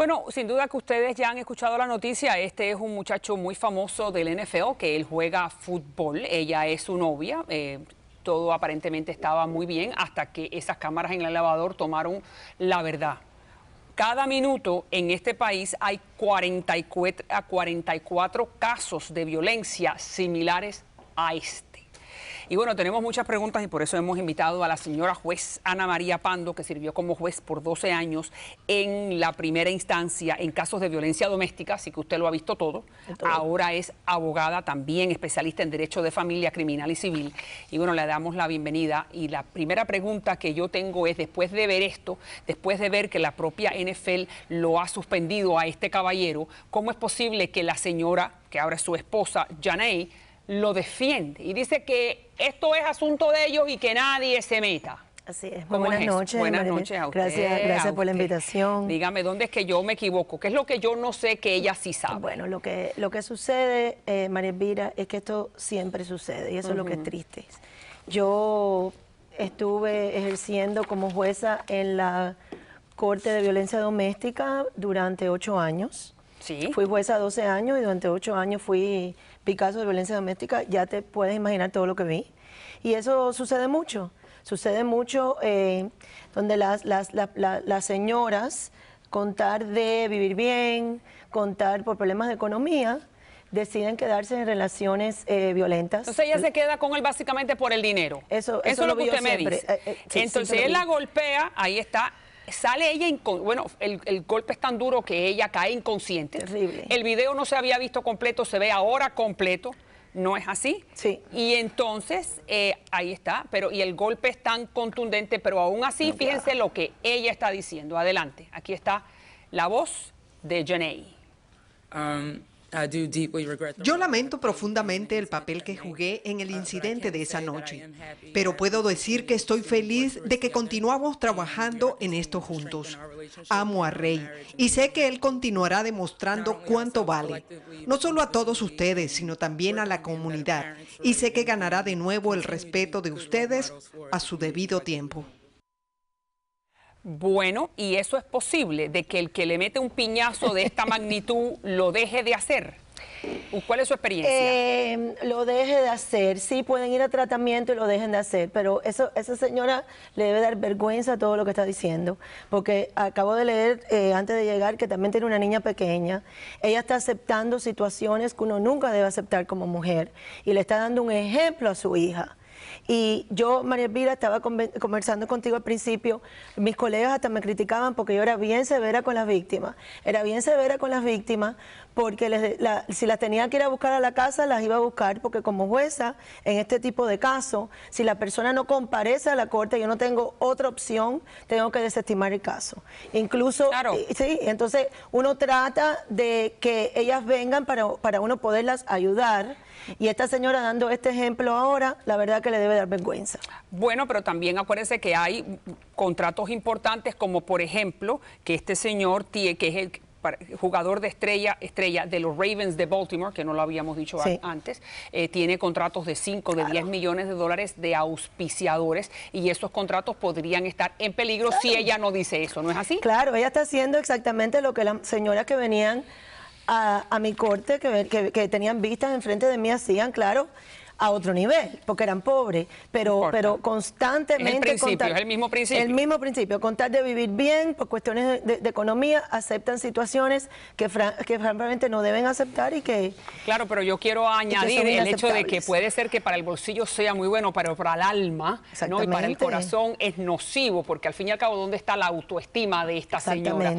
Bueno, sin duda que ustedes ya han escuchado la noticia. Este es un muchacho muy famoso del NFL, que él juega fútbol. Ella es su novia. Eh, todo aparentemente estaba muy bien hasta que esas cámaras en el lavador tomaron la verdad. Cada minuto en este país hay 44 44 casos de violencia similares a este. Y bueno, tenemos muchas preguntas y por eso hemos invitado a la señora juez Ana María Pando, que sirvió como juez por 12 años en la primera instancia en casos de violencia doméstica, así que usted lo ha visto todo. Ahora es abogada también, especialista en derecho de familia criminal y civil. Y bueno, le damos la bienvenida. Y la primera pregunta que yo tengo es, después de ver esto, después de ver que la propia NFL lo ha suspendido a este caballero, ¿cómo es posible que la señora, que ahora es su esposa, Janey, lo defiende y dice que esto es asunto de ellos y que nadie se meta. Así es. Buenas noches. Buenas noches a Gracias, gracias por la invitación. Dígame, ¿dónde es que yo me equivoco? ¿Qué es lo que yo no sé que ella sí sabe? Bueno, lo que, lo que sucede, eh, María Elvira, es que esto siempre sucede y eso es lo que es triste. Yo estuve ejerciendo como jueza en la Corte de Violencia Doméstica durante ocho años. Fui jueza 12 años y durante 8 años fui Picasso de violencia doméstica. Ya te puedes imaginar todo lo que vi. Y eso sucede mucho. Sucede mucho eh, donde las, las, señoras contar de vivir bien, contar por problemas de economía, deciden quedarse en relaciones eh, violentas. Entonces ella se queda con él básicamente por el dinero. Eso, eso, es lo, que usted me dice. Eh, Entonces él la golpea, ahí está sale ella, bueno, el, golpe es tan duro que ella cae inconsciente. Terrible. El video no se había visto completo, se ve ahora completo. No es así. Sí. Y entonces, eh, ahí está, pero y el golpe es tan contundente, pero aún así, fíjense lo que ella está diciendo. Adelante, aquí está la voz de Janey. Um, yo lamento profundamente el papel que jugué en el incidente de esa noche, pero puedo decir que estoy feliz de que continuamos trabajando en esto juntos. Amo a Rey y sé que él continuará demostrando cuánto vale, no solo a todos ustedes, sino también a la comunidad, y sé que ganará de nuevo el respeto de ustedes a su debido tiempo. Bueno, y eso es posible, de que el que le mete un piñazo de esta magnitud lo deje de hacer. ¿Cuál es su experiencia? Eh, lo deje de hacer, sí, pueden ir a tratamiento y lo dejen de hacer, pero eso, esa señora le debe dar vergüenza a todo lo que está diciendo, porque acabo de leer eh, antes de llegar que también tiene una niña pequeña, ella está aceptando situaciones que uno nunca debe aceptar como mujer y le está dando un ejemplo a su hija y yo, María Elvira, estaba conversando contigo al principio, mis colegas hasta me criticaban porque yo era bien severa con las víctimas, era bien severa con las víctimas porque si las tenía que ir a buscar a la casa, las iba a buscar, porque como jueza, en este tipo de casos, si la persona no comparece a la corte, yo no tengo otra opción, tengo que desestimar el caso. Incluso, sí, entonces uno trata de que ellas vengan para, para uno poderlas ayudar y esta señora dando este ejemplo ahora, la verdad que le debe dar vergüenza. Bueno, pero también acuérdese que hay contratos importantes como por ejemplo que este señor, que es el jugador de estrella, estrella de los Ravens de Baltimore, que no lo habíamos dicho antes, eh, tiene contratos de 5, de 10 millones de dólares de auspiciadores y esos contratos podrían estar en peligro si ella no dice eso, ¿no es así? Claro, ella está haciendo exactamente lo que las señoras que venían a, mi corte, que, tenían vistas enfrente de mí, hacían, claro, a otro nivel, porque eran pobres, pero, pero constantemente... el, es el mismo principio. El mismo principio, contar de vivir bien, por cuestiones de, economía, aceptan situaciones que, que francamente no deben aceptar y que... Claro, pero yo quiero añadir el hecho de que puede ser que para el bolsillo sea muy bueno, pero para el alma ¿no? y para el corazón es nocivo, porque al fin y al cabo, ¿dónde está la autoestima de esta señora?